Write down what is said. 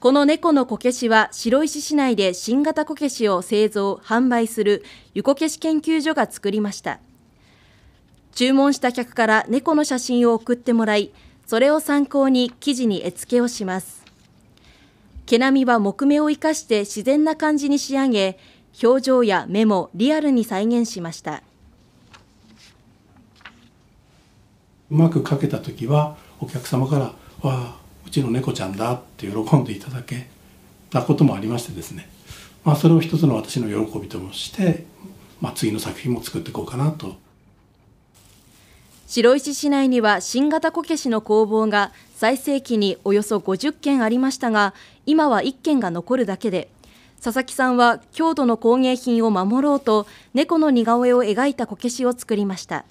この猫のこけしは白石市内で新型こけしを製造販売する湯こけし研究所が作りました注文した客から猫の写真を送ってもらいそれを参考に生地に絵付けをします毛並みは木目を生かして自然な感じに仕上げ表情や目もリアルに再現しましたうまく描けた時はお客様から「わあうちの猫ちゃんだって喜んでいただけたこともありましてですね、まあ、それを一つの私の喜びともして、まあ、次の作品も作っていこうかなと。白石市内には新型こけしの工房が最盛期におよそ50件ありましたが今は1件が残るだけで佐々木さんは郷土の工芸品を守ろうと猫の似顔絵を描いたこけしを作りました。